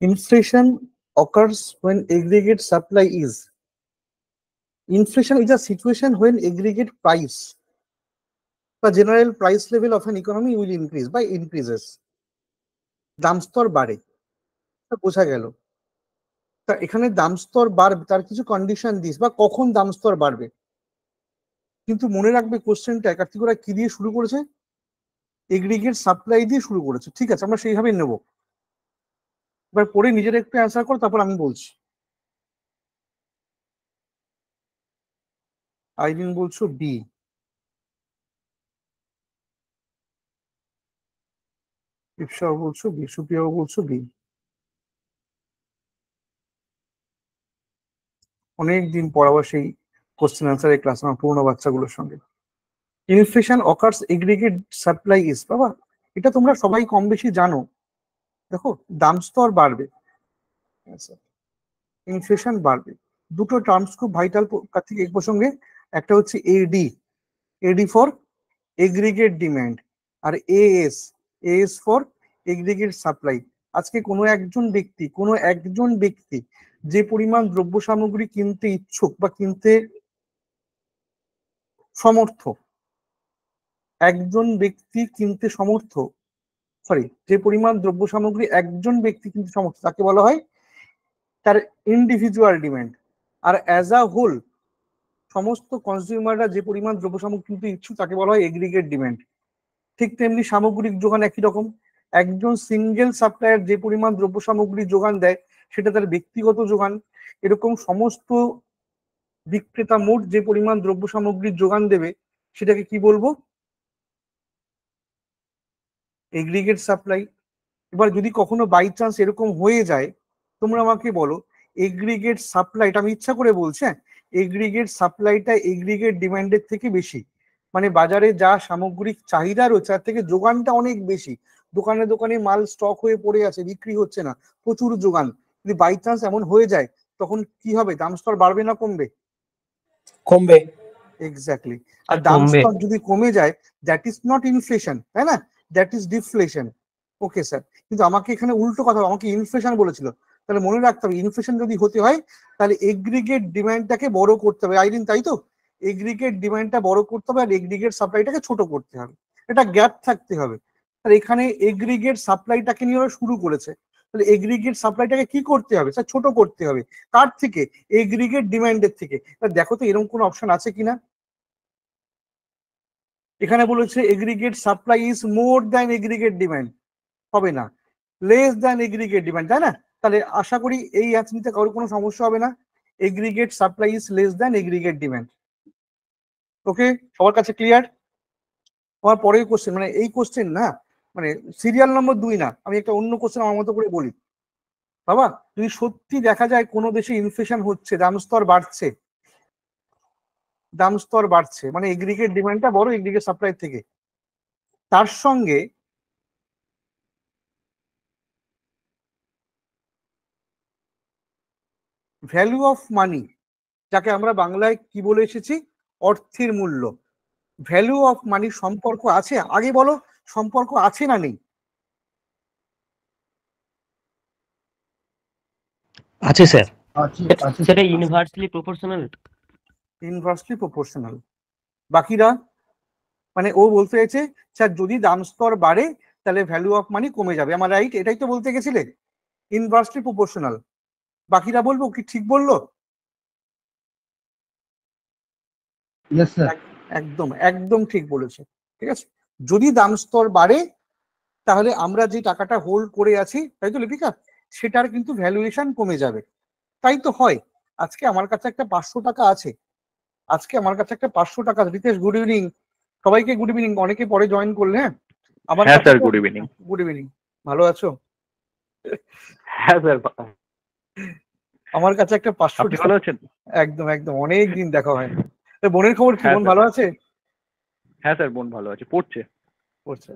Inflation occurs when aggregate supply is. Inflation is a situation when aggregate price, the general price level of an economy will increase by increases. দামস্তর বাড়ে বোঝা গেল তা এখানে দামস্তর বাড়বে তার কিছু কন্ডিশন দিস বা কখন দামস্তর বাড়বে কিন্তু মনে রাখবে কোশ্চেনটা কার্তিক ওরা কি দিয়ে শুরু করেছে এগ্রিগেট সাপ্লাই দিয়ে শুরু করেছে ঠিক আছে আমরা সেইভাবেই নেবো এবার পরে নিজের একটু অ্যান্সার করো তারপর আমি বলছি আইরিন বলছো বি ইপসাও বলছো বি সুপ্রিয়াও বলছো বি অনেকদিন পর আবার সেই কোশ্চেন আনসারের ক্লাস আমার পুরোনো বাচ্চাগুলোর সঙ্গে inflation occurs aggregate supply is বাবা এটা তোমরা সবাই কম বেশি জানো দেখো দাম স্তর বাড়বে ইনফ্লেশন বাড়বে দুটো টার্মস খুব ভাইটাল থেকে এক প্রসঙ্গে একটা হচ্ছে AD AD for aggregate demand আর AS AS for aggregate supply আজকে কোনো একজন ব্যক্তি কোনো একজন ব্যক্তি যে পরিমাণ দ্রব্য সামগ্রী কিনতে ইচ্ছুক বা কিনতে সমর্থ একজন ব্যক্তি কিনতে সমর্থ সরি যে পরিমাণ দ্রব্য সামগ্রী একজন ব্যক্তি কিন্তু সমর্থ তাকে বলা হয় তার ইন্ডিভিজুয়াল ডিমান্ড আর অ্যাজ আ হোল সমস্ত কনজিউমাররা যে পরিমাণ দ্রব্য সামগ্রী কিন্তু ইচ্ছুক তাকে বলা হয় এগ্রিগেট ডিমান্ড ঠিক তেমনি সামগ্রিক যোগান একই রকম একজন সিঙ্গেল সাপ্লায়ার যে পরিমাণ দ্রব্য সামগ্রী যোগান দেয় সেটা তার ব্যক্তিগত যোগান এরকম সমস্ত বিক্রেতা মোট যে পরিমাণ দ্রব্য সামগ্রীর যোগান দেবে সেটাকে কি বলবো এগ্রিগেট সাপ্লাই এবার যদি কখনো বাই চান্স এরকম হয়ে যায় তোমরা আমাকে বলো এগ্রিগেট সাপ্লাইটা আমি ইচ্ছা করে বলছি হ্যাঁ এগ্রিগেট সাপ্লাইটা এগ্রিগেট ডিমান্ডের থেকে বেশি মানে বাজারে যা সামগ্রিক চাহিদা রয়েছে তার থেকে যোগানটা অনেক বেশি দোকানে দোকানে মাল স্টক হয়ে পড়ে আছে বিক্রি হচ্ছে না প্রচুর যোগান যদি বাই চান্স এমন হয়ে যায় তখন কি হবে দাম স্তর বাড়বে না কমবে কমবে এক্স্যাক্টলি আর দাম স্তর যদি কমে যায় দ্যাট ইজ নট ইনফ্লেশন তাই না that is deflation okay sir কিন্তু আমাকে এখানে উল্টো কথা আমাকে ইনফ্লেশন বলেছিল তাহলে মনে রাখতে হবে ইনফ্লেশন যদি হতে হয় তাহলে এগ্রিগেট ডিমান্ডটাকে বড় করতে হবে আইরিন তাই তো এগ্রিগেট ডিমান্ডটা বড় করতে হবে আর এগ্রিগেট সাপ্লাইটাকে ছোট করতে হবে এটা গ্যাপ থাকতে হবে আর এখানে এগ্রিগেট সাপ্লাইটাকে নিয়ে ওরা শুরু করেছে তাহলে এগ্রিগেট সাপ্লাইটাকে কি করতে হবে স্যার ছোট করতে হবে কার থেকে এগ্রিগেট ডিমান্ডের থেকে দেখো তো এরকম কোনো অপশন আছে কিনা এখানে বলেছে aggregate supply is more than aggregate demand হবে না লেস দ্যান এগ্রিগেট ডিমান্ড তাই না তাহলে আশা করি এই অ্যাপস নিতে কারোর কোনো সমস্যা হবে না aggregate supply is less than aggregate demand okay সবার কাছে ক্লিয়ার আমার পরের কোশ্চেন মানে এই কোশ্চেন না মানে সিরিয়াল নম্বর দুই না আমি একটা অন্য কোশ্চেন আমার মতো করে বলি বাবা যদি সত্যি দেখা যায় কোনো দেশে ইনফ্লেশন হচ্ছে দামস্তর বাড়ছে দাম স্তর বাড়ছে মানে এগ্রিকের ডিমান্ডটা বড় এগ্রিকের সাপ্লাই থেকে তার সঙ্গে ভ্যালু অফ মানি যাকে আমরা বাংলায় কি বলে এসেছি অর্থের মূল্য ভ্যালু অফ মানি সম্পর্ক আছে আগে বলো সম্পর্ক আছে না নেই আছে sir sir universally proportional inversely proportional বাকিরা মানে ও বলতে চাইছে স্যার যদি দাম স্তর বাড়ে তাহলে ভ্যালু অফ মানি কমে যাবে আমার রাইট এটাই তো বলতে গেছিলে ইনভার্সলি প্রপোর্শনাল বাকিরা বলবো কি ঠিক বললো একদম একদম ঠিক বলেছে ঠিক আছে যদি দাম স্তর বাড়ে তাহলে আমরা যে টাকাটা হোল্ড করে আছি তাই তো লিপিকা সেটার কিন্তু ভ্যালুয়েশন কমে যাবে তাই তো হয় আজকে আমার কাছে একটা পাঁচশো টাকা আছে আজকে আমার কাছে একটা পাঁচশো টাকা রিতেশ গুড ইভিনিং সবাইকে গুড ইভিনিং অনেকে পরে জয়েন করলে হ্যাঁ আমার হ্যাঁ sir good evening good evening ভালো আছো হ্যাঁ স্যার আমার কাছে একটা পাঁচশো ভালো আছেন একদম একদম অনেক দিন দেখা হয় বোনের খবর কি হ্যাঁ, বোন ভালো আছে হ্যাঁ স্যার বোন ভালো আছে পড়ছে পড়ছে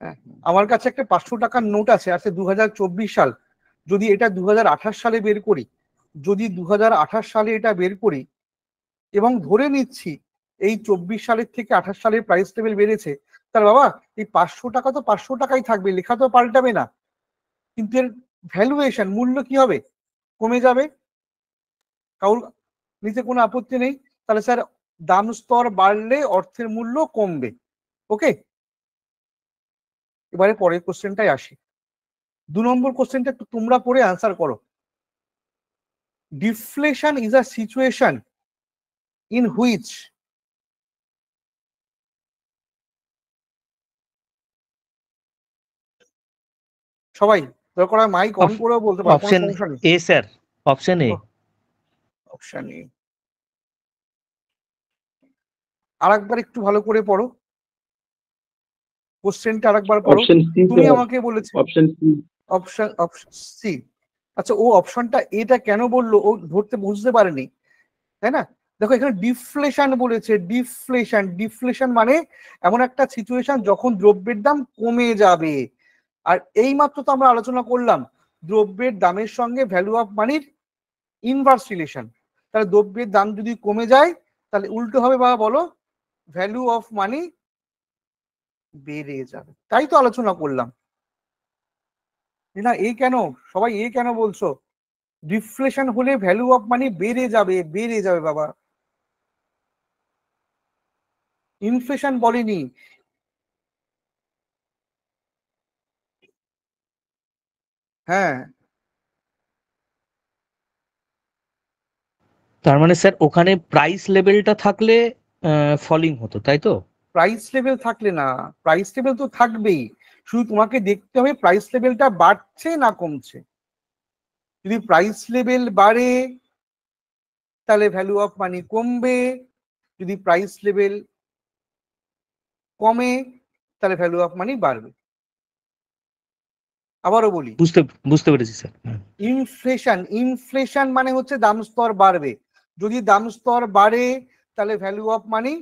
হ্যাঁ, আমার কাছে একটা পাঁচশো টাকার নোট আছে আছে দু হাজার সাল যদি এটা দু সালে বের করি যদি দু সালে এটা বের করি এবং ধরে নিচ্ছি এই চব্বিশ সালের থেকে আঠাশ সালের প্রাইস টেবিল বেড়েছে তার বাবা এই পাঁচশো টাকা তো পাঁচশো টাকাই থাকবে লেখা তো পাল্টাবে না কিন্তু এর ভ্যালুয়েশন মূল্য কি হবে কমে যাবে কারুর নিচে কোনো আপত্তি নেই তাহলে স্যার দাম স্তর বাড়লে অর্থের মূল্য কমবে ওকে এবারে পরের কোশ্চেনটাই আসি দু নম্বর কোশ্চেনটা একটু তোমরা পড়ে আনসার করো deflation is a situation in which সবাই দরকার হয় মাইক অন করেও বলতে পারবো option A sir option A option A আরেকবার একটু ভালো করে পড়ো কোশ্চেনটা আরেকবার পড়ো তুমি আমাকে বলেছো অপশন অপশন অপশন সি আচ্ছা ও অপশনটা এটা কেন বললো ও ধরতে বুঝতে পারেনি তাই না দেখো এখানে ডিফ্লেশন বলেছে ডিফ্লেশন ডিফ্লেশন মানে এমন একটা সিচুয়েশন যখন দ্রব্যের দাম কমে যাবে আর এই মাত্র তো আমরা আলোচনা করলাম দ্রব্যের দামের সঙ্গে ভ্যালু অফ মানির ইনভার্স রিলেশন তাহলে দ্রব্যের দাম যদি কমে যায় তাহলে উল্টো হবে বা বলো ভ্যালু অফ মানি বেড়ে যাবে তাই তো আলোচনা করলাম না এ কেন সবাই এ কেন বলছো ডিফ্লেশন হলে ভ্যালু অফ মানি বেড়ে যাবে বেড়ে যাবে বাবা ইনফ্লেশন বলেনি হ্যাঁ তার মানে স্যার ওখানে প্রাইস লেভেলটা থাকলে ফলিং হতো তাই তো প্রাইস লেভেল থাকলে না প্রাইস লেভেল তো থাকবেই শুধু তোমাকে দেখতে হবে প্রাইস লেভেলটা বাড়ছে না কমছে যদি প্রাইস লেভেল বাড়ে তাহলে ভ্যালু অফ মানি কমবে যদি প্রাইস লেভেল কমে তাহলে ভ্যালু অফ মানি বাড়বে আবারও বলি বুঝতে বুঝতে পেরেছি স্যার ইনফ্লেশন ইনফ্লেশন মানে হচ্ছে দাম স্তর বাড়বে যদি দাম স্তর বাড়ে তাহলে ভ্যালু অফ মানি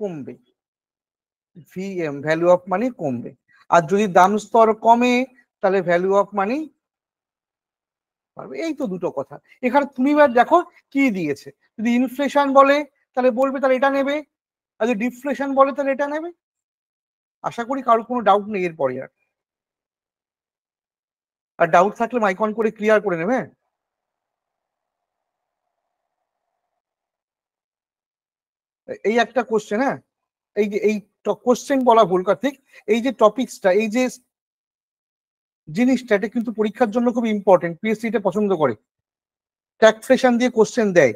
কমবে ভিএম ভ্যালু অফ মানি কমবে আর যদি দাম স্তর কমে তাহলে ভ্যালু অফ মানি এই তো দুটো কথা এখানে তুমি এবার দেখো কি দিয়েছে যদি ইনফ্লেশন বলে তাহলে বলবে তাহলে এটা নেবে আর যদি ডিফ্লেশন বলে তাহলে এটা নেবে আশা করি কারোর কোনো ডাউট নেই এরপরে আর আর ডাউট থাকলে মাইকন করে ক্লিয়ার করে নেবে হ্যাঁ এই একটা কোশ্চেন হ্যাঁ এই যে এই কোশ্চেন বলা ভুল কার্তিক এই যে টপিকসটা এই যে জিনিসটা এটা কিন্তু পরীক্ষার জন্য খুব ইম্পর্টেন্ট পিএসসি এটা পছন্দ করে ট্যাক্সেশন দিয়ে কোশ্চেন দেয়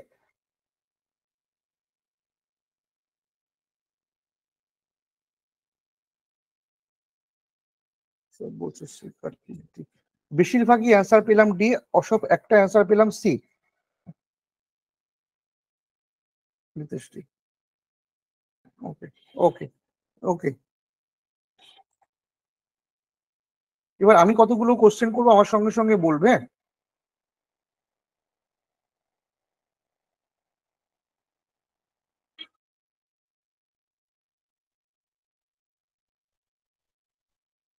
বেশিরভাগই অ্যান্সার পেলাম ডি অশোক একটা অ্যান্সার পেলাম সি ওকে ওকে ওকে এবার আমি কতগুলো কোশ্চেন করবো আমার সঙ্গে সঙ্গে বলবে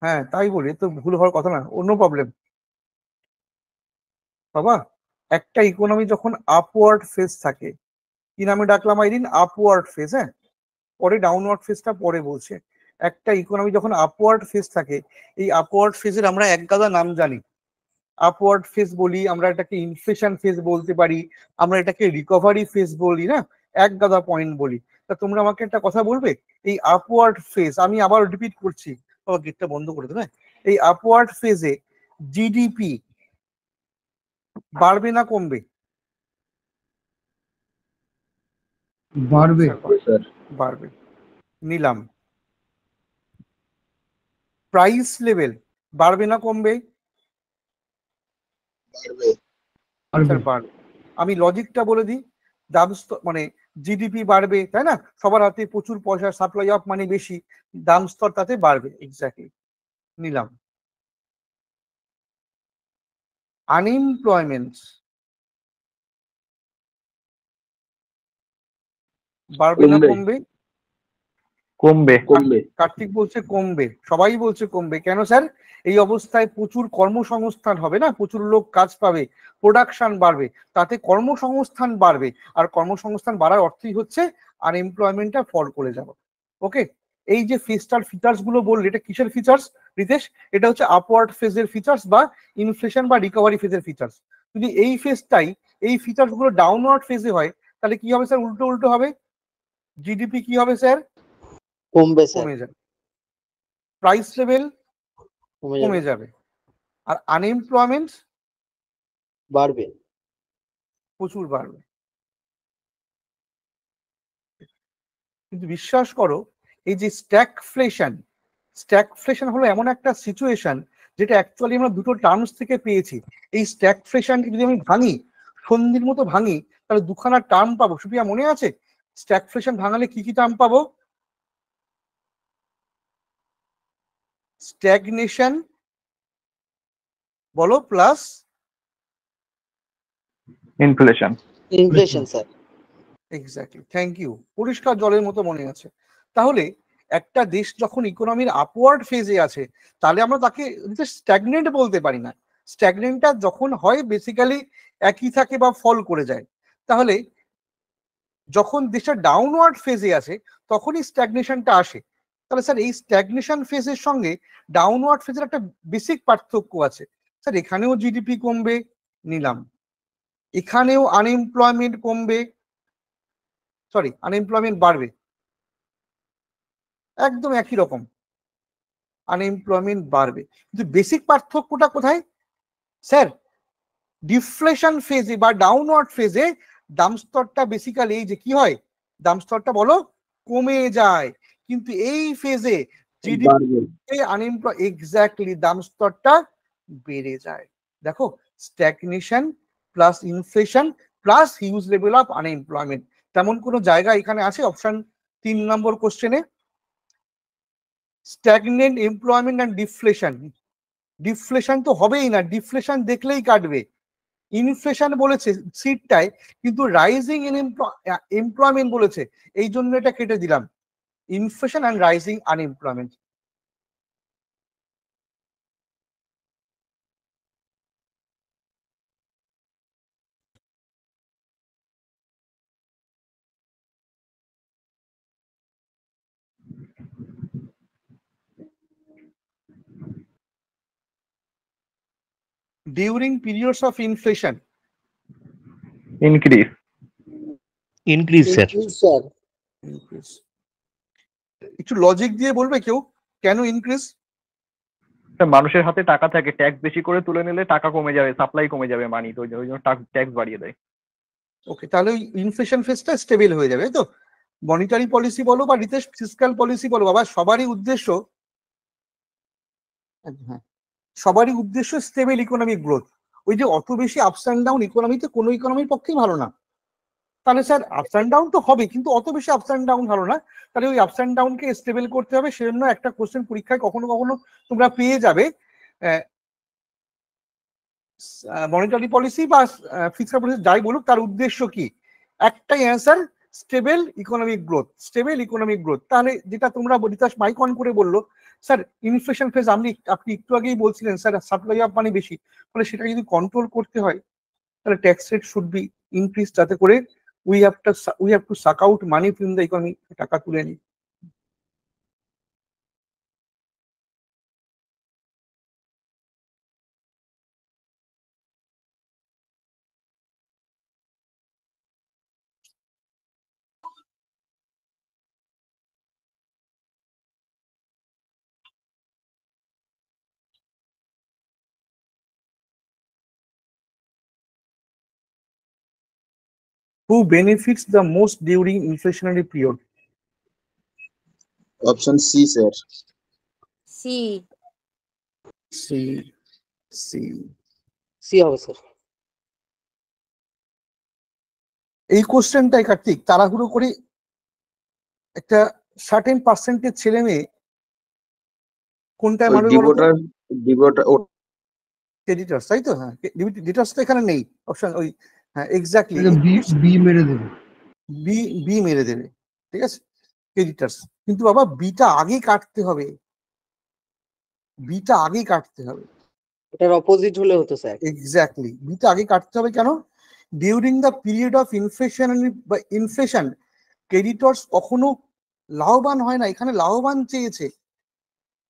হ্যাঁ তাই বলি তো ভুল হওয়ার কথা না অন্য প্রবলেম বাবা একটা ইকোনমি যখন আপওয়ার্ড ফেস থাকে কি নামে ডাকলাম আইরিন আপওয়ার্ড ফেস হ্যাঁ পরে ডাউনওয়ার্ড ফেসটা পরে বলছে একটা ইকোনমি যখন আপওয়ার্ড ফেস থাকে এই আপওয়ার্ড ফেজের আমরা এক গাদা নাম জানি আপওয়ার্ড ফেস বলি আমরা এটাকে ইনফ্লেশন ফেস বলতে পারি আমরা এটাকে রিকভারি ফেস বলি না এক গাদা পয়েন্ট বলি তা তোমরা আমাকে একটা কথা বলবে এই আপওয়ার্ড ফেস আমি আবার রিপিট করছি বাবা গেটটা বন্ধ করে দেবে হ্যাঁ? এই আপওয়ার্ড ফেজে জিডিপি বাড়বে না কমবে বাড়বে বাড়বে নিলাম প্রাইস লেভেল বাড়বে না কমবে আমি লজিকটা বলে দিই দাম মানে জিডিপি বাড়বে তাই না সবার হাতে প্রচুর পয়সা সাপ্লাই অফ মানে বেশি দাম স্তর তাতে বাড়বে এক্স্যাক্টলি নিলাম আনএমপ্লয়মেন্ট বাড়বে না কমবে কমবে কমবে কার্তিক বলছে কমবে সবাই বলছে কমবে কেন স্যার এই অবস্থায় প্রচুর কর্মসংস্থান হবে না প্রচুর লোক কাজ পাবে প্রোডাকশন বাড়বে তাতে কর্মসংস্থান বাড়বে আর কর্মসংস্থান বাড়ার অর্থই হচ্ছে আর এমপ্লয়মেন্টটা ফল করে যাবে ওকে এই যে ফিস্টার ফিচার্স গুলো বললে এটা কিসের ফিচার্স রিতেশ এটা হচ্ছে আপওয়ার্ড ফেজের ফিচার্স বা ইনফ্লেশন বা রিকভারি ফেজের ফিচার্স যদি এই ফেজটাই এই ফিচার্স গুলো ডাউনওয়ার্ড ফেজে হয় তাহলে কি হবে স্যার উল্টো উল্টো হবে জিডিপি কি হবে স্যার কমবে কমে যাবে প্রাইস লেভেল কমে যাবে আর আনএমপ্লয়মেন্ট বাড়বে প্রচুর বাড়বে কিন্তু বিশ্বাস করো এই যে স্ট্যাক স্ট্যাক ফ্লেশন হলো এমন একটা সিচুয়েশন যেটা অ্যাকচুয়ালি আমরা দুটো টার্মস থেকে পেয়েছি এই স্ট্যাক স্ট্যাকফ্লেশনকে যদি আমি ভাঙি সন্ধির মতো ভাঙি তাহলে দুখানা টার্ম পাবো সুপ্রিয়া মনে আছে স্ট্যাক ফ্লেশন ভাঙালে কি কি টার্ম পাবো স্ট্যাগনেশন বলো plus inflation exactly thank you পরিষ্কার জলের মতো মনে আছে তাহলে একটা দেশ যখন ইকোনমির আপওয়ার্ড ফেজে আছে তাহলে আমরা তাকে স্ট্যাগনেন্ট বলতে পারি না স্ট্যাগনেন্টটা যখন হয় বেসিক্যালি একই থাকে বা ফল করে যায় তাহলে যখন দেশটা ডাউনওয়ার্ড ফেজে আছে তখনই স্ট্যাগনেশনটা আসে তাহলে স্যার এই স্ট্যাগনেশন ফেজের সঙ্গে ডাউনওয়ার্ড ফেজের একটা বেসিক পার্থক্য আছে স্যার এখানেও জিডিপি কমবে নিলাম এখানেও আনএমপ্লয়মেন্ট কমবে সরি আনএমপ্লয়মেন্ট বাড়বে একদম একই রকম আনএমপ্লয়মেন্ট বাড়বে কিন্তু বেসিক পার্থক্যটা কোথায় স্যার ডিফ্লেশন ফেজে বা ডাউনওয়ার্ড ফেজে দামস্তরটা বেসিক্যালি এই যে কি হয় দামস্তরটা বলো কমে যায় কিন্তু এই ফেজে জিডিপি আনএমপ্লয় এক্স্যাক্টলি দাম স্তরটা বেড়ে যায় দেখো stagnation plus inflation plus huge level of unemployment তেমন কোনো জায়গা এখানে আছে অপশন তিন নম্বর কোশ্চেনে stagnant employment and deflation deflation তো হবেই না ডিফ্লেশন দেখলেই কাটবে ইনফ্লেশন বলেছে সিটটায় কিন্তু রাইজিং এমপ্লয়মেন্ট বলেছে এই জন্য এটা কেটে দিলাম inflation and rising unemployment. During periods of inflation, increase. Increase, sir. Increase. একটু লজিক দিয়ে বলবে কেউ কেন ইনক্রিজ মানুষের হাতে টাকা থাকে ট্যাক্স বেশি করে তুলে নিলে টাকা কমে যাবে সাপ্লাই কমে যাবে মানি তো ওই জন্য ট্যাক্স বাড়িয়ে দেয় ওকে তাহলে ওই ইনফ্লেশন ফেসটা স্টেবল হয়ে যাবে তো মনিটারি পলিসি বলো বা রিতেশ ফিসকাল পলিসি বলো বাবা সবারই উদ্দেশ্য হ্যাঁ সবারই উদ্দেশ্য স্টেবল ইকোনমিক গ্রোথ ওই যে অত বেশি আপস অ্যান্ড ডাউন ইকোনমিতে কোনো ইকোনমির পক্ষেই ভালো না তাহলে স্যার আপস অ্যান্ড ডাউন তো হবে কিন্তু অত বেশি আপস অ্যান্ড ডাউন ভালো না তাহলে ওই আপস অ্যান্ড ডাউনকে স্টেবল করতে হবে সেজন্য একটা কোশ্চেন পরীক্ষায় কখনো কখনো তোমরা পেয়ে যাবে মনিটারি পলিসি বা ফিক্সড পলিসি যাই বলুক তার উদ্দেশ্য কি একটাই answer stable economic growth stable economic growth তাহলে যেটা তোমরা বলিতাস মাইক অন করে বললো স্যার ইনফ্লেশন ফেজ আপনি আপনি একটু আগেই বলছিলেন স্যার সাপ্লাই অফ মানে বেশি ফলে সেটা যদি কন্ট্রোল করতে হয় তাহলে tax rate should be increase যাতে করে we have to we have to suck out money from the economy টাকা তুলে নিই who benefits the most during inflationary period? Option C, sir. C. C. C. C হবে sir এই কোশ্চেনটাই কার্তিক তাড়াহুড়ো করে একটা সার্টেন পার্সেন্টের ছেলে মেয়ে কোনটা ভালো ডিভোটার ডিভোটার ক্রেডিটার্স তাই তো হ্যাঁ ডিভোটার্স তো এখানে নেই অপশন ওই হ্যাঁ এক্স্যাক্টলি বি মেরে দেবে বি বি মেরে দেবে ঠিক আছে ক্রেডিটার্স কিন্তু বাবা বিটা আগে কাটতে হবে বিটা আগে কাটতে হবে এটার অপোজিট হলে হতো স্যার এক্স্যাক্টলি বিটা আগে কাটতে হবে কেন during the period of inflation বা ইনফ্লেশন ক্রেডিটর্স কখনো লাভবান হয় না এখানে লাভবান চেয়েছে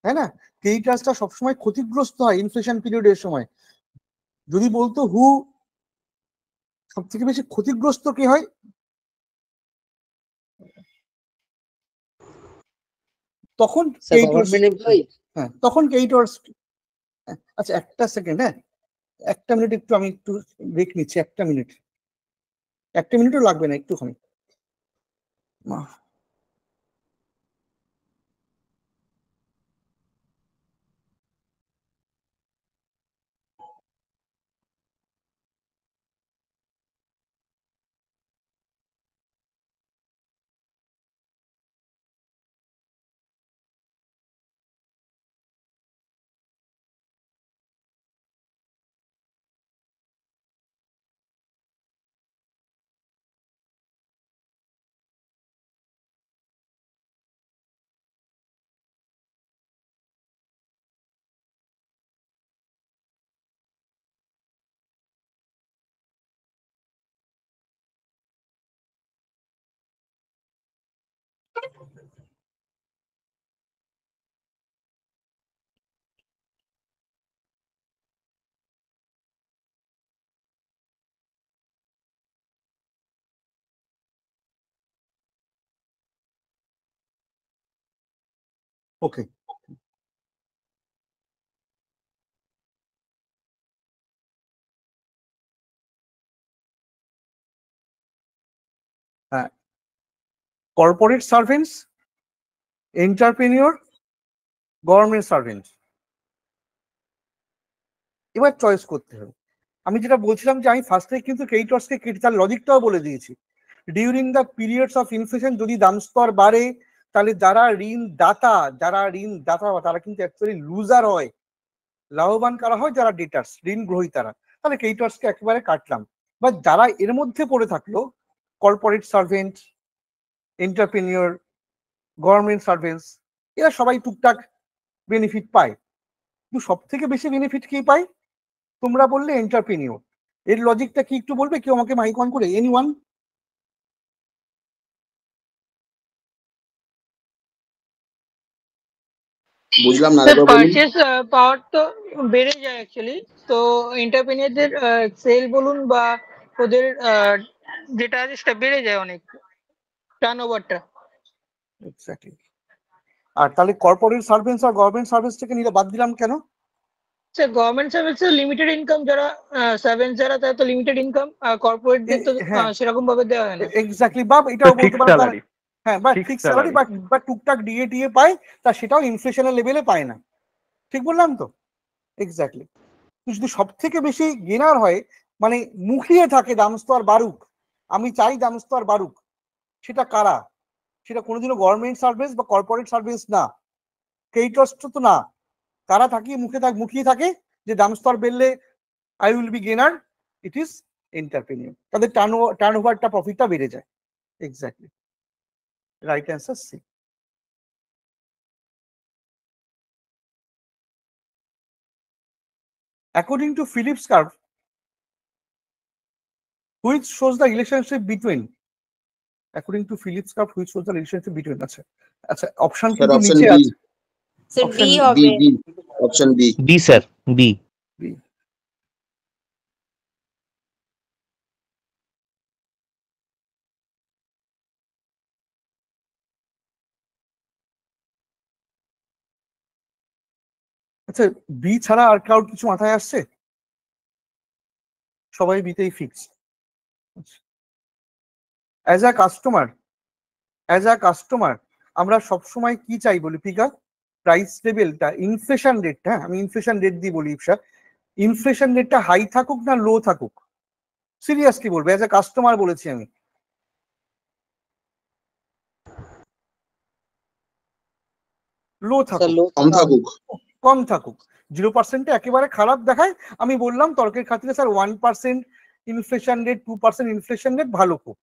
তাই না ক্রেডিটার্সটা সবসময় ক্ষতিগ্রস্ত হয় ইনফ্লেশন পিরিয়ডের সময় যদি বলতো হু সব থেকে বেশি ক্ষতিগ্রস্ত কি হয় তখন হ্যাঁ, তখন কেইটর্স হ্যাঁ, আচ্ছা একটা সেকেন্ড হ্যাঁ একটা মিনিট একটু আমি একটু ব্রেক নিচ্ছি একটা মিনিট একটা মিনিটও লাগবে না একটুখানি ওকে হ্যাঁ corporate servants entrepreneur government servant এবার চয়েস করতে হবে আমি যেটা বলছিলাম যে আমি ফার্স্টে কিন্তু ক্রেডিটর্সকে তার লজিকটাও বলে দিয়েছি during the periods of inflation যদি দাম স্তর বাড়ে তাহলে যারা ঋণ দাতা যারা ঋণ দাতা তারা কিন্তু অ্যাকচুয়ালি লুজার হয় লাভবান কারা হয় যারা ডেটার্স ঋণ গ্রহীতারা তাহলে ক্রেডিটার্সকে একেবারে কাটলাম বা যারা এর মধ্যে পড়ে থাকলো corporate servant entrepreneur government servants এরা সবাই টুকটাক বেনিফিট পায় কিন্তু সব থেকে বেশি বেনিফিট কি পায় তোমরা বললে এন্টারপ্রিনিয়র এর লজিকটা কি একটু বলবে কেউ আমাকে মাইক অন করে এনি ওয়ান বুঝলাম না পারচেজ পাওয়ার uh, তো বেড়ে যায় অ্যাকচুয়ালি তো এন্টারপ্রেনিয়ারদের সেল uh, বলুন বা ওদের uh, যেটা আছে সেটা বেড়ে যায় অনেক টার্নওভারটা এক্স্যাক্টলি আর তাহলে কর্পোরেট সার্ভিস আর গভর্নমেন্ট সার্ভিস থেকে নিলে বাদ দিলাম কেন sir government service limited income যারা সার্ভেন্স যারা তারা তো লিমিটেড ইনকাম আর কর্পোরেট কর্পোরেটদের তো হ্যাঁ। সেরকম ভাবে দেওয়া হয় না এক্স্যাক্টলি বাপ এটাও বলতে পারেন হ্যাঁ বা ফিক্স স্যালারি বা টুকটাক ডিএ টিএ পায় তা সেটাও ইনফ্লেশনের লেভেলে পায় না ঠিক বললাম তো এক্স্যাক্টলি যদি সব থেকে বেশি গেনার হয় মানে মুখিয়ে থাকে দামস্তর বারুক আমি চাই দামস্তর বারুক সেটা কারা সেটা কোনোদিনও গভর্নমেন্ট সার্ভিস বা কর্পোরেট সার্ভিস না কেইটস তো না কারা থাকিয়ে মুখে থাক মুখিয়ে থাকে যে দামস্তর বেললে I will be gainer it is entrepreneur তাদের টার্ন টার্ন ওভারটা প্রফিটটা বেড়ে যায় exactly Right answer C. According to Phillips curve, which shows the relationship between according to Phillips curve, which shows the relationship between আচ্ছা আচ্ছা option কিন্তু নিচে আছে স্যার বি হবে option B B sir B আচ্ছা বি ছাড়া আর কারোর কিছু মাথায় আসছে সবাই বিতেই fix as a customer as a customer আমরা সবসময় কি চাই বলি পিকা প্রাইস লেভেলটা ইনফ্লেশন রেটটা আমি ইনফ্লেশন রেট দিয়ে বলি ইফসা ইনফ্লেশন রেটটা হাই থাকুক না লো থাকুক সিরিয়াসলি বলবো অ্যাজ আ কাস্টমার বলেছি আমি লো আচ্ছা, থাকুক কম থাকুক জিরো পার্সেন্টে একেবারে খারাপ দেখায় আমি বললাম তর্কের খাতিরে sir one percent inflation rate two percent inflation rate ভালো খুব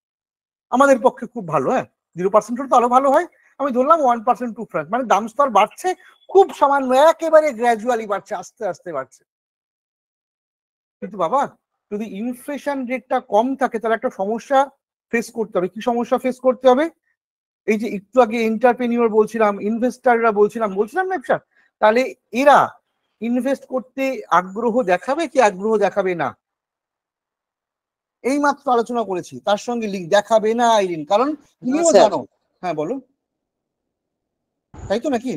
আমাদের পক্ষে খুব ভালো হ্যাঁ জিরো পার্সেন্ট তো আরো ভালো হয় আমি ধরলাম ওয়ান পার্সেন্ট টু পার্সেন্ট মানে দাম স্তর বাড়ছে খুব সামান্য একেবারে গ্র্যাজুয়ালি বাড়ছে আস্তে আস্তে বাড়ছে কিন্তু বাবা যদি ইনফ্লেশন রেটটা কম থাকে তাহলে একটা সমস্যা ফেস করতে হবে কি সমস্যা ফেস করতে হবে এই যে একটু আগে এন্টারপ্রেনিউর বলছিলাম ইনভেস্টাররা বলছিলাম বলছিলাম না তাহলে এরা ইনভেস্ট করতে আগ্রহ দেখাবে কি আগ্রহ দেখাবে না এই মাত্র আলোচনা করেছি তার সঙ্গে লিঙ্ক দেখাবে না আইরিন কারণ তুমিও জানো হ্যাঁ বলো তাই তো নাকি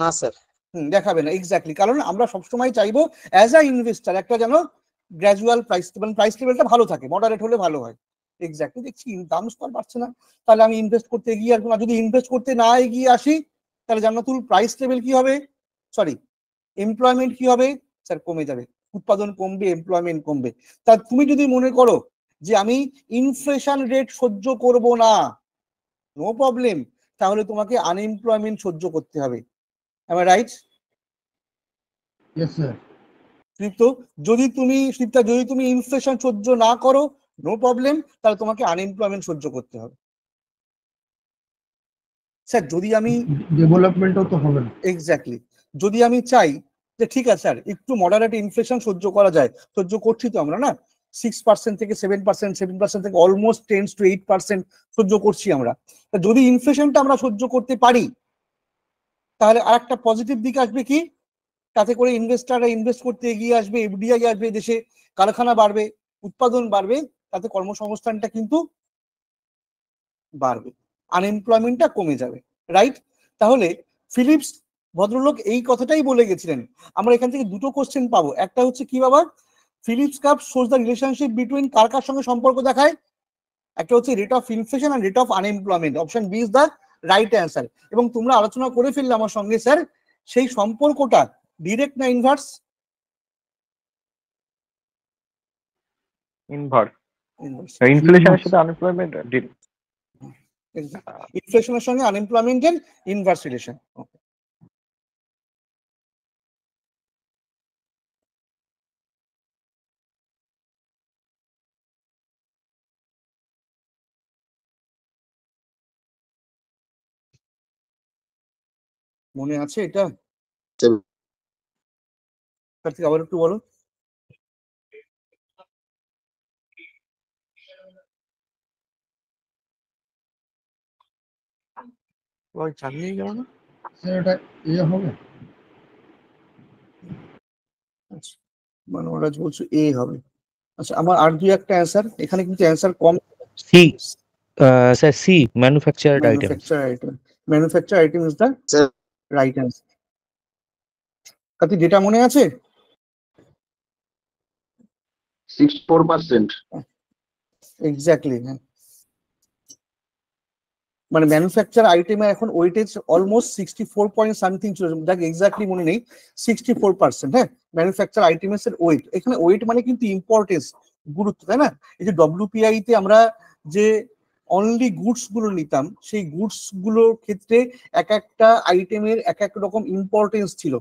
না স্যার হুম দেখাবে না এক্স্যাক্টলি কারণ আমরা সবসময় চাইবো অ্যাজ আ ইনভেস্টার একটা যেন গ্র্যাজুয়াল প্রাইস মানে প্রাইস লেভেলটা ভালো থাকে মডারেট হলে ভালো হয় এক্স্যাক্টলি দেখছি দাম স্তর বাড়ছে না তাহলে আমি ইনভেস্ট করতে গিয়ে আর যদি ইনভেস্ট করতে না এগিয়ে আসি তাহলে জান্নাতুল প্রাইস লেভেল কি হবে সরি এমপ্লয়মেন্ট কি হবে স্যার কমে যাবে উৎপাদন কমবে এমপ্লয়মেন্ট কমবে তা তুমি যদি মনে করো যে আমি ইনফ্লেশন রেট সহ্য করব না নো প্রবলেম তাহলে তোমাকে আনএমপ্লয়মেন্ট সহ্য করতে হবে আমার রাইট তো যদি তুমি যদি তুমি ইনফ্লেশন সহ্য না করো নো প্রবলেম তাহলে তোমাকে আনএমপ্লয়মেন্ট সহ্য করতে হবে স্যার যদি আমি ডেভেলপমেন্টও তো হবে না এক্স্যাক্টলি যদি আমি চাই যে ঠিক আছে স্যার একটু মডারেট ইনফ্লেশন সহ্য করা যায় সহ্য করছি তো আমরা না সিক্স পার্সেন্ট থেকে সেভেন পার্সেন্ট সেভেন পার্সেন্ট থেকে almost ten two eight percent সহ্য করছি আমরা যদি ইনফ্লেশনটা আমরা সহ্য করতে পারি তাহলে আর একটা পজিটিভ দিক আসবে কি তাতে করে ইনভেস্টাররা ইনভেস্ট করতে এগিয়ে আসবে এফডিআই আসবে দেশে কারখানা বাড়বে উৎপাদন বাড়বে তাতে কর্মসংস্থানটা কিন্তু বাড়বে আনএমপ্লয়মেন্টটা কমে যাবে রাইট তাহলে ফিলিপস ভদ্রলোক এই কথাটাই বলে গেছিলেন আমরা এখান থেকে দুটো কোশ্চেন পাবো একটা হচ্ছে কি বাবার Phillips curve shows the relationship between কার কার সঙ্গে সম্পর্ক দেখায় একটা হচ্ছে রেট অফ ইনফ্লেশন আর rate of unemployment option B is the right answer এবং তোমরা আলোচনা করে ফেললে আমার সঙ্গে স্যার সেই সম্পর্কটা ডিরেক্ট না ইনভার্স ইনভার্স ইনফ্লেশনের সাথে আনএমপ্লয়মেন্ট ইনফ্লেশনের সঙ্গে এর ইনভার্স রিলেশন মনে আছে এটা তার থেকে আবার একটু বলো ওই চালিয়ে গেল না স্যার এটা ইয়ে হবে আচ্ছা, মানে ওরা বলছো এ হবে আচ্ছা আমার আর দুই একটা অ্যান্সার এখানে কিন্তু অ্যান্সার কম C sir C manufactured item manufacture item manufacture item is the right answer কাতি ডেটা মনে আছে 64% এক্স্যাক্টলি হ্যাঁ মানে ম্যানুফ্যাকচার আইটেমে এখন weightage almost sixty four point something ছিল দেখ এক্স্যাক্টলি মনে নেই সিক্সটি ফোর পার্সেন্ট হ্যাঁ ম্যানুফ্যাকচার আইটেমস এর ওয়েট এখানে ওয়েট মানে কিন্তু ইম্পর্টেন্স গুরুত্ব তাই না এই যে ডব্লিউপিআই তে আমরা যে অনলি গুডস গুলো নিতাম সেই গুডস গুলোর ক্ষেত্রে এক একটা আইটেমের এক এক রকম ইম্পর্টেন্স ছিল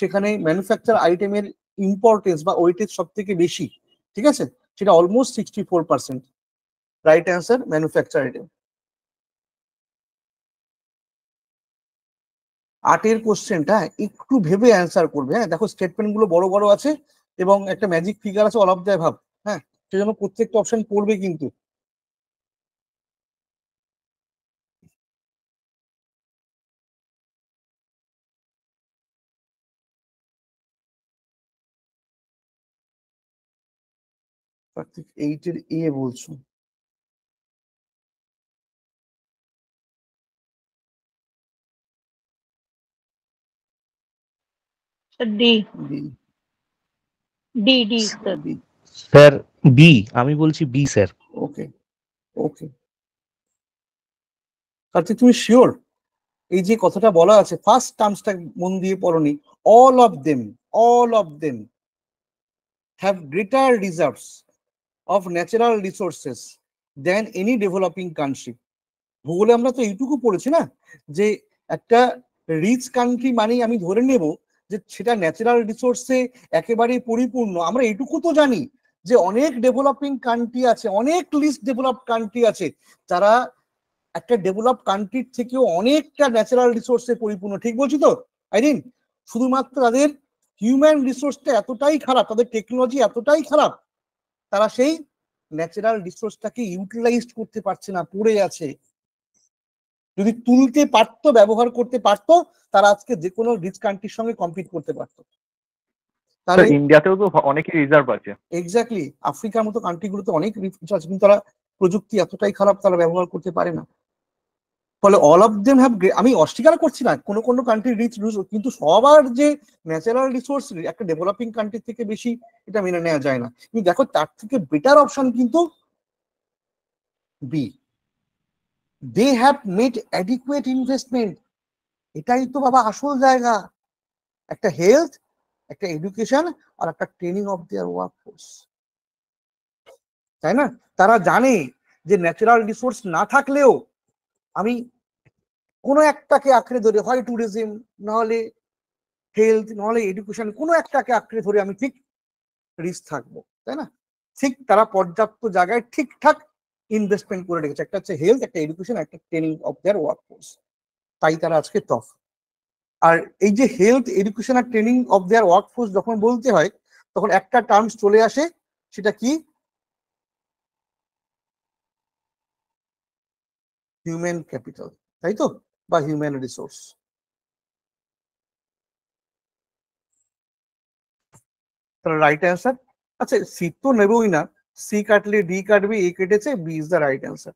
সেখানে ম্যানুফ্যাকচার আইটেমের ইম্পর্টেন্স বা ওয়েটেজ সব থেকে বেশি ঠিক আছে সেটা almost sixty four percent right answer manufacture item আটের কোশ্চেনটা একটু ভেবে অ্যান্সার করবে হ্যাঁ দেখো স্টেটমেন্টগুলো বড় বড় আছে এবং একটা ম্যাজিক ফিগার আছে অল দেয় ভাব হ্যাঁ সেজন্য প্রত্যেকটা অপশন পড়বে কিন্তু এইটের এ বলছো স্যার বি আমি বলছি B sir okay okay Kartik তুমি শিওর এই যে কথাটা বলা আছে ফার্স্ট টার্মসটা মন দিয়ে পড়নি all of them all of them have greater reserves of natural resources than any developing country ভূগোলে আমরা তো এইটুকু পড়েছি না যে একটা রিচ কান্ট্রি মানেই আমি ধরে নেব যে সেটা ন্যাচারাল রিসোর্সে একেবারেই পরিপূর্ণ আমরা এটুকু তো জানি যে অনেক ডেভেলপিং কান্ট্রি আছে অনেক লিস্ট ডেভেলপ কান্ট্রি আছে তারা একটা ডেভেলপ কান্ট্রির থেকেও অনেকটা ন্যাচারাল রিসোর্সে পরিপূর্ণ ঠিক বলছি তো আইদিন শুধুমাত্র তাদের হিউম্যান রিসোর্সটা এতটাই খারাপ তাদের টেকনোলজি এতটাই খারাপ তারা সেই ন্যাচারাল রিসোর্সটাকে ইউটিলাইজ করতে পারছে না পড়ে আছে যদি তুলতে পারতো ব্যবহার করতে পারতো তারা আজকে যে কোনো রিচ কান্ট্রির সঙ্গে কম্পিট করতে পারতো তাহলে ইন্ডিয়াতেও তো অনেক রিজার্ভ আছে এক্স্যাক্টলি আফ্রিকার মতো কান্ট্রি গুলোতে অনেক রিচ আছে কিন্তু তারা প্রযুক্তি এতটাই খারাপ তারা ব্যবহার করতে পারে না ফলে অল অফ দেম হ্যাভ আমি অস্বীকার করছি না কোনো কোনো কান্ট্রি রিচ কিন্তু সবার যে ন্যাচারাল রিসোর্স একটা ডেভেলপিং কান্ট্রি থেকে বেশি এটা মেনে নেওয়া যায় না কিন্তু দেখো তার থেকে বেটার অপশন কিন্তু B they have made adequate investment এটাই তো বাবা আসল জায়গা একটা হেলথ একটা এডুকেশন আর একটা training of their workforce তাই না তারা জানে যে ন্যাচারাল রিসোর্স না থাকলেও আমি কোনো একটাকে আঁকড়ে ধরে হয় ট্যুরিজম নাহলে হেলথ নাহলে এডুকেশন কোনো একটাকে আঁকড়ে ধরে আমি ঠিক রিস্ক থাকবো তাই না ঠিক তারা পর্যাপ্ত জায়গায় ঠিকঠাক ইনভেস্টমেন্ট করে রেখেছে একটা হচ্ছে হেলথ একটা এডুকেশন একটা training of their workforce তাই তারা আজকে টফ আর এই যে হেলথ এডুকেশন আর training of their workforce যখন বলতে হয় তখন একটা টার্মস চলে আসে সেটা কি হিউম্যান ক্যাপিটাল তাই তো বা হিউম্যান রিসোর্স রাইট অ্যান্সার আচ্ছা সিট তো নেবই না सी काट ली डी काट भी ए कटे से B is the right answer